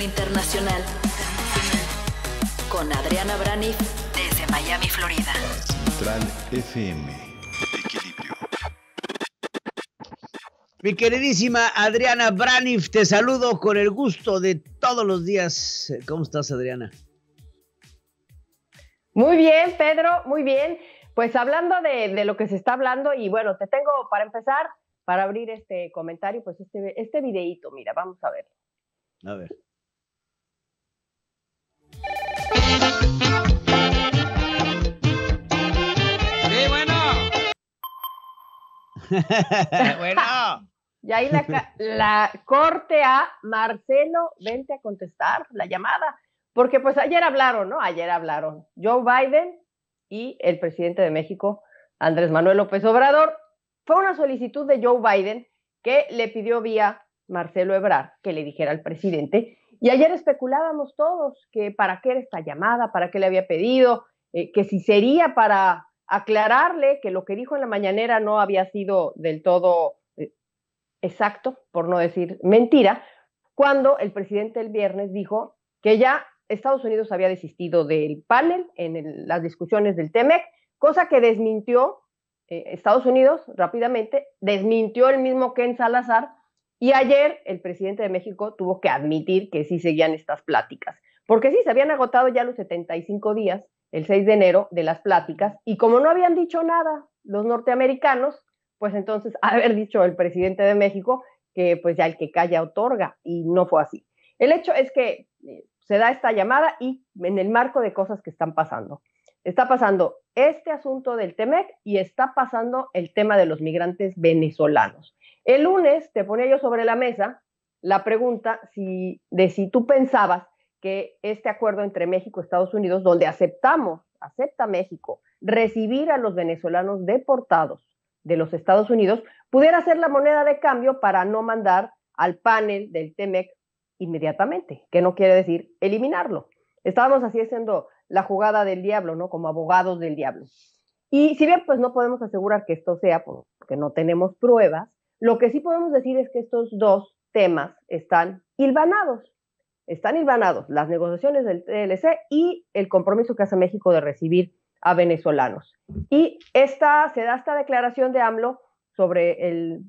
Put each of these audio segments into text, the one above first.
Internacional con Adriana Brani desde Miami, Florida. Central FM. Equilibrio. Mi queridísima Adriana Braniff, te saludo con el gusto de todos los días. ¿Cómo estás, Adriana? Muy bien, Pedro, muy bien. Pues hablando de, lo que se está hablando, y bueno, te tengo para empezar, para abrir este comentario, pues este, este videíto, mira, vamos a ver. A ver. Sí, bueno. bueno. Y ahí la, la, corte a Marcelo, vente a contestar la llamada. Porque pues ayer hablaron, ¿no? Ayer hablaron Joe Biden y el presidente de México, Andrés Manuel López Obrador. Fue una solicitud de Joe Biden que le pidió vía Marcelo Ebrard que le dijera al presidente y ayer especulábamos todos que para qué era esta llamada, para qué le había pedido, eh, que si sería para aclararle que lo que dijo en la mañanera no había sido del todo eh, exacto, por no decir mentira, cuando el presidente el viernes dijo que ya Estados Unidos había desistido del panel en las discusiones del TEMEC, cosa que desmintió eh, Estados Unidos rápidamente, desmintió el mismo Ken Salazar y ayer el presidente de México tuvo que admitir que sí seguían estas pláticas, porque sí, se habían agotado ya los 75 días, el 6 de enero, de las pláticas, y como no habían dicho nada los norteamericanos, pues entonces haber dicho el presidente de México que pues ya el que calla otorga, y no fue así. El hecho es que eh, se da esta llamada y en el marco de cosas que están pasando. Está pasando este asunto del TEMEC y está pasando el tema de los migrantes venezolanos. El lunes te ponía yo sobre la mesa la pregunta si, de si tú pensabas que este acuerdo entre México y Estados Unidos, donde aceptamos, acepta México, recibir a los venezolanos deportados de los Estados Unidos, pudiera ser la moneda de cambio para no mandar al panel del TEMEC inmediatamente, que no quiere decir eliminarlo. Estábamos así haciendo la jugada del diablo, ¿no? Como abogados del diablo. Y si bien pues no podemos asegurar que esto sea porque no tenemos pruebas, lo que sí podemos decir es que estos dos temas están hilvanados, están hilvanados las negociaciones del TLC y el compromiso que hace México de recibir a venezolanos. Y esta, se da esta declaración de AMLO sobre el,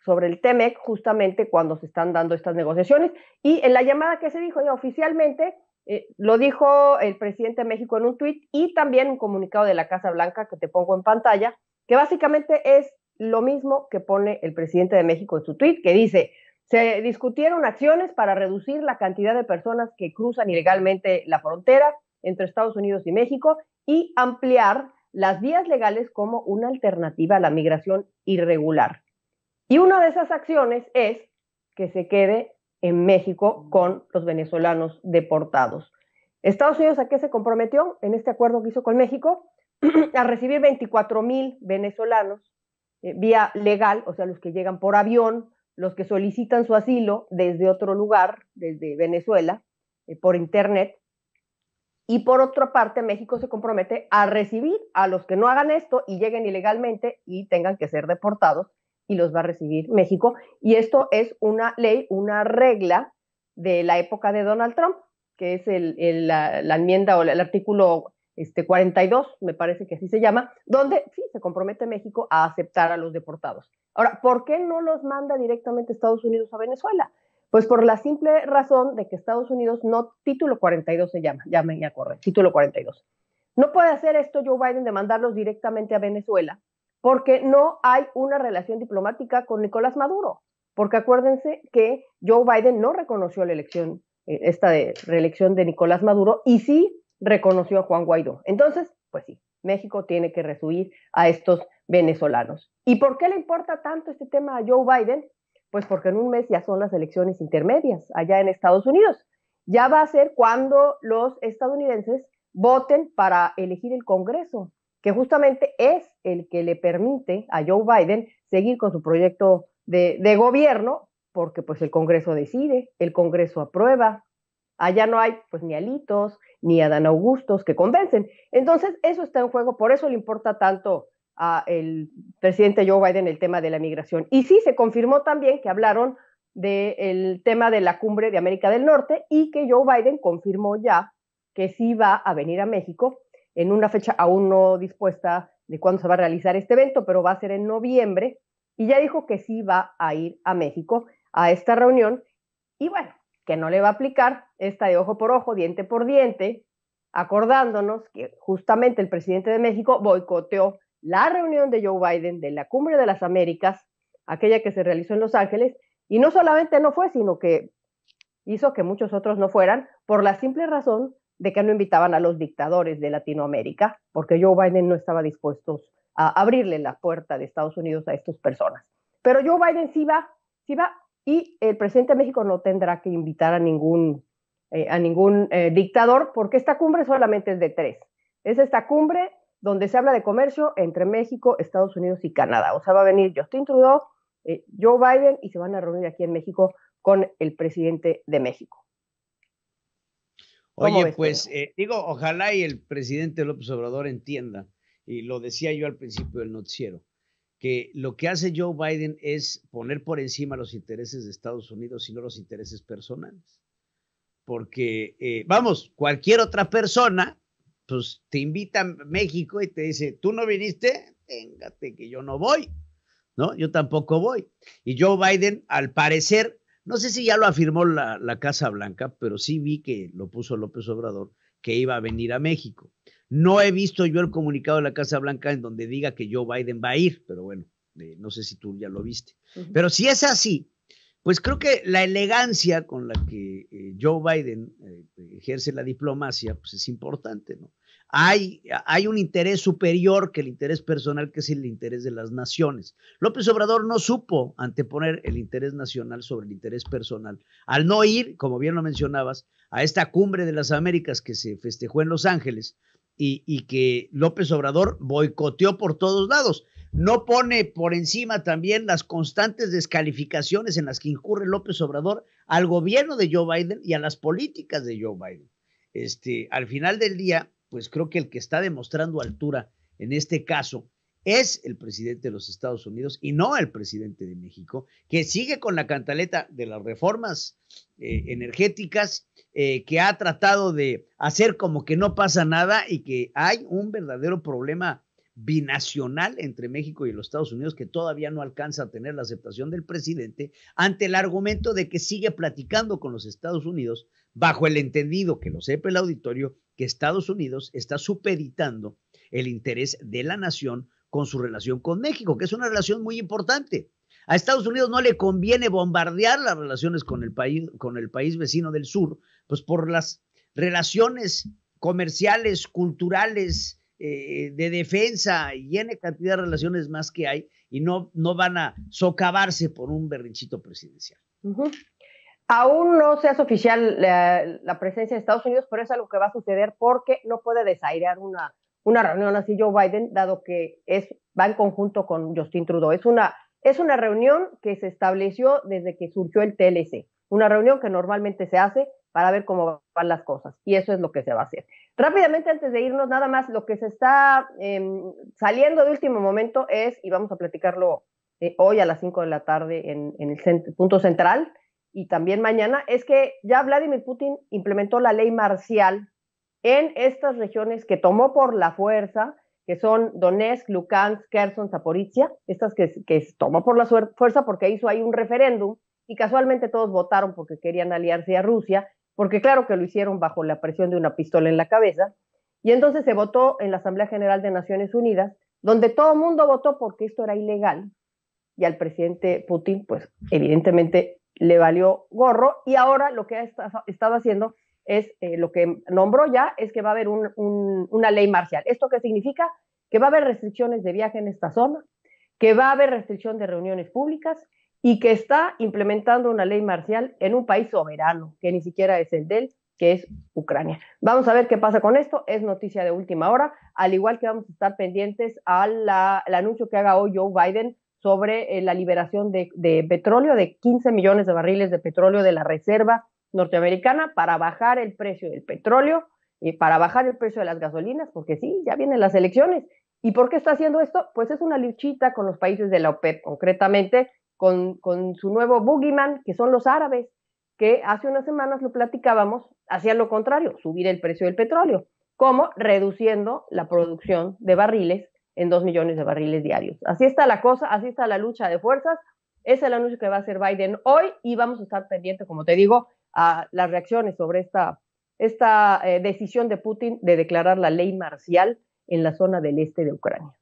sobre el TEMEC justamente cuando se están dando estas negociaciones. Y en la llamada que se dijo ya oficialmente, eh, lo dijo el presidente de México en un tuit y también un comunicado de la Casa Blanca que te pongo en pantalla, que básicamente es lo mismo que pone el presidente de México en su tweet, que dice, se discutieron acciones para reducir la cantidad de personas que cruzan ilegalmente la frontera entre Estados Unidos y México y ampliar las vías legales como una alternativa a la migración irregular. Y una de esas acciones es que se quede en México con los venezolanos deportados. Estados Unidos a qué se comprometió en este acuerdo que hizo con México? a recibir 24 mil venezolanos eh, vía legal, o sea, los que llegan por avión, los que solicitan su asilo desde otro lugar, desde Venezuela, eh, por Internet. Y por otra parte, México se compromete a recibir a los que no hagan esto y lleguen ilegalmente y tengan que ser deportados y los va a recibir México. Y esto es una ley, una regla de la época de Donald Trump, que es el, la, enmienda o el artículo este, 42, me parece que así se llama, donde sí se compromete México a aceptar a los deportados. Ahora, ¿por qué no los manda directamente Estados Unidos a Venezuela? Pues por la simple razón de que Estados Unidos no, título 42 se llama, ya me acordé, título 42. No puede hacer esto Joe Biden de mandarlos directamente a Venezuela porque no hay una relación diplomática con Nicolás Maduro. Porque acuérdense que Joe Biden no reconoció la elección, eh, esta reelección de Nicolás Maduro y sí reconoció a Juan Guaidó. Entonces, pues sí, México tiene que resuir a estos venezolanos. ¿Y por qué le importa tanto este tema a Joe Biden? Pues porque en un mes ya son las elecciones intermedias allá en Estados Unidos. Ya va a ser cuando los estadounidenses voten para elegir el Congreso, que justamente es el que le permite a Joe Biden seguir con su proyecto de, de gobierno, porque pues el Congreso decide, el Congreso aprueba, Allá no hay pues ni alitos, ni Adán Augustos que convencen. Entonces, eso está en juego, por eso le importa tanto el presidente Joe Biden el tema de la migración. Y sí, se confirmó también que hablaron del tema de la cumbre de América del Norte y que Joe Biden confirmó ya que sí va a venir a México en una fecha aún no dispuesta de cuándo se va a realizar este evento, pero va a ser en noviembre. Y ya dijo que sí va a ir a México a esta reunión. Y bueno, que no le va a aplicar esta de ojo por ojo, diente por diente, acordándonos que justamente el presidente de México boicoteó la reunión de Joe Biden de la Cumbre de las Américas, aquella que se realizó en Los Ángeles, y no solamente no fue, sino que hizo que muchos otros no fueran por la simple razón de que no invitaban a los dictadores de Latinoamérica, porque Joe Biden no estaba dispuesto a abrirle la puerta de Estados Unidos a estas personas. Pero Joe Biden sí va, sí va y el presidente de México no tendrá que invitar a ningún, eh, a ningún eh, dictador porque esta cumbre solamente es de tres. Es esta cumbre donde se habla de comercio entre México, Estados Unidos y Canadá. O sea, va a venir Justin Trudeau, eh, Joe Biden y se van a reunir aquí en México con el presidente de México. Oye, pues digo, ojalá y el presidente López Obrador entienda, y lo decía yo al principio del noticiero, que lo que hace Joe Biden es poner por encima los intereses de Estados Unidos y no los intereses personales. Porque, eh, vamos, cualquier otra persona, pues te invita a México y te dice, tú no viniste, vengate que yo no voy, ¿no? Yo tampoco voy. Y Joe Biden, al parecer, no sé si ya lo afirmó la Casa Blanca, pero sí vi que lo puso López Obrador, que iba a venir a México. No he visto yo el comunicado de la Casa Blanca en donde diga que Joe Biden va a ir, pero bueno, eh, no sé si tú ya lo viste. Pero si es así, pues creo que la elegancia con la que eh, Joe Biden eh, ejerce la diplomacia, pues es importante, ¿no? Hay, hay, un interés superior que el interés personal, que es el interés de las naciones. López Obrador no supo anteponer el interés nacional sobre el interés personal. Al no ir, como bien lo mencionabas, a esta cumbre de las Américas que se festejó en Los Ángeles, y, que López Obrador boicoteó por todos lados. No pone por encima también las constantes descalificaciones en las que incurre López Obrador al gobierno de Joe Biden y a las políticas de Joe Biden. Este, al final del día, pues creo que el que está demostrando altura en este caso es el presidente de los Estados Unidos y no el presidente de México, que sigue con la cantaleta de las reformas eh, energéticas, eh, que ha tratado de hacer como que no pasa nada y que hay un verdadero problema binacional entre México y los Estados Unidos que todavía no alcanza a tener la aceptación del presidente ante el argumento de que sigue platicando con los Estados Unidos bajo el entendido, que lo sepa el auditorio, que Estados Unidos está supeditando el interés de la nación con su relación con México, que es una relación muy importante. A Estados Unidos no le conviene bombardear las relaciones con el país, con el país vecino del sur, pues por las relaciones comerciales, culturales, eh, de defensa y en cantidad de relaciones más que hay y no, no van a socavarse por un berrinchito presidencial. Aún no se hace oficial la, la presencia de Estados Unidos, pero es algo que va a suceder porque no puede desairar una una reunión así Joe Biden, dado que es, va en conjunto con Justin Trudeau. Es una, es una reunión que se estableció desde que surgió el TLC, una reunión que normalmente se hace para ver cómo van las cosas, y eso es lo que se va a hacer. Rápidamente, antes de irnos, nada más, lo que se está em, saliendo de último momento es, y vamos a platicarlo eh, hoy a las 5 de la tarde en, el punto central, y también mañana, es que ya Vladimir Putin implementó la ley marcial en estas regiones que tomó por la fuerza, que son Donetsk, Lukansk, Kherson, Zaporizhia, estas que, que tomó por la fuerza porque hizo ahí un referéndum y casualmente todos votaron porque querían aliarse a Rusia, porque claro que lo hicieron bajo la presión de una pistola en la cabeza, y entonces se votó en la Asamblea General de Naciones Unidas, donde todo el mundo votó porque esto era ilegal, y al presidente Putin, pues evidentemente le valió gorro, y ahora lo que ha estado haciendo es eh, lo que nombró ya, es que va a haber una ley marcial. ¿Esto qué significa? Que va a haber restricciones de viaje en esta zona, que va a haber restricción de reuniones públicas y que está implementando una ley marcial en un país soberano, que ni siquiera es el de que es Ucrania. Vamos a ver qué pasa con esto, es noticia de última hora, al igual que vamos a estar pendientes al anuncio que haga hoy Joe Biden sobre eh, la liberación de, de petróleo, de 15 millones de barriles de petróleo de la reserva norteamericana para bajar el precio del petróleo y para bajar el precio de las gasolinas, porque sí, ya vienen las elecciones. ¿Y por qué está haciendo esto? Pues es una luchita con los países de la OPEP, concretamente con, su nuevo boogeyman, que son los árabes, que hace unas semanas lo platicábamos, hacía lo contrario, subir el precio del petróleo, como reduciendo la producción de barriles en dos millones de barriles diarios. Así está la cosa, así está la lucha de fuerzas. es el anuncio que va a hacer Biden hoy y vamos a estar pendientes, como te digo, a las reacciones sobre esta, esta eh, decisión de Putin de declarar la ley marcial en la zona del este de Ucrania.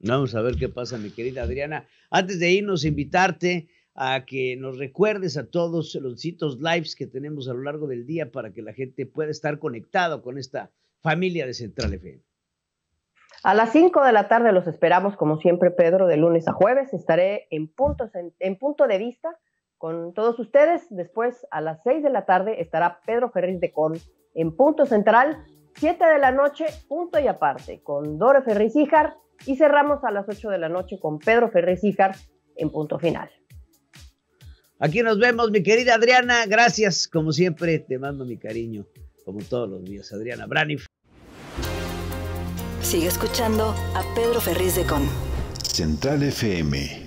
Vamos a ver qué pasa, mi querida Adriana. Antes de irnos, invitarte a que nos recuerdes a todos los citos lives que tenemos a lo largo del día para que la gente pueda estar conectado con esta familia de Central FM. A las 5 de la tarde los esperamos, como siempre, Pedro, de lunes a jueves. Estaré en en punto de vista con todos ustedes. Después, a las 6 de la tarde, estará Pedro Ferriz de Con en Punto Central, 7 de la noche, punto y aparte, con dora Ferriz Y cerramos a las 8 de la noche con Pedro Ferriz en Punto Final. Aquí nos vemos, mi querida Adriana. Gracias, como siempre, te mando mi cariño, como todos los míos, Adriana brani Sigue escuchando a Pedro Ferriz de Con. Central FM